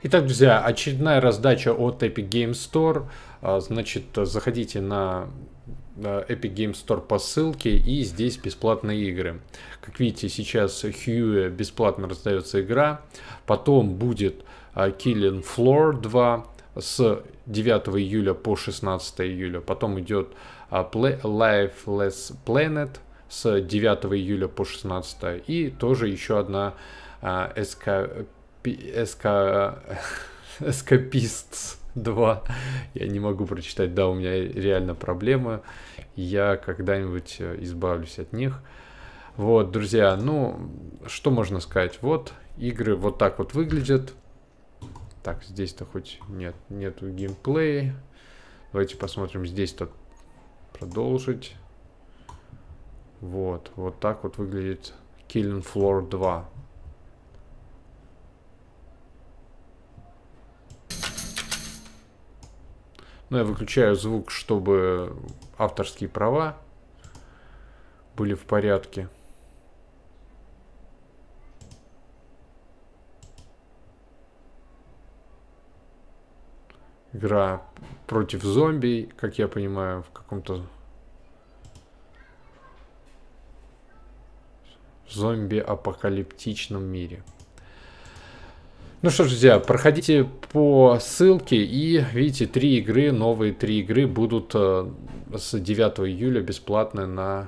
Итак, друзья, очередная раздача от Epic Game Store. А, значит, заходите на э, Epic Game Store по ссылке, и здесь бесплатные игры. Как видите, сейчас Хьюе бесплатно раздается игра, потом будет а, Killing Floor 2 с 9 июля по 16 июля, потом идет а, Lifeless Planet с 9 июля по 16 и тоже еще одна SK Эскапистс 2. Я не могу прочитать, да, у меня реально проблемы. Я когда-нибудь э, избавлюсь от них. Вот, друзья, ну, что можно сказать? Вот, игры вот так вот выглядят. Так, здесь-то хоть нет, нету геймплея. Давайте посмотрим здесь-то продолжить. Вот, вот так вот выглядит Killing Floor 2. Но ну, я выключаю звук, чтобы авторские права были в порядке. Игра против зомби, как я понимаю, в каком-то... зомби-апокалиптичном мире. Ну что ж, друзья, проходите по ссылке и видите, три игры, новые три игры будут э, с 9 июля бесплатны на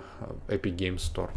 э, Epic Games Store.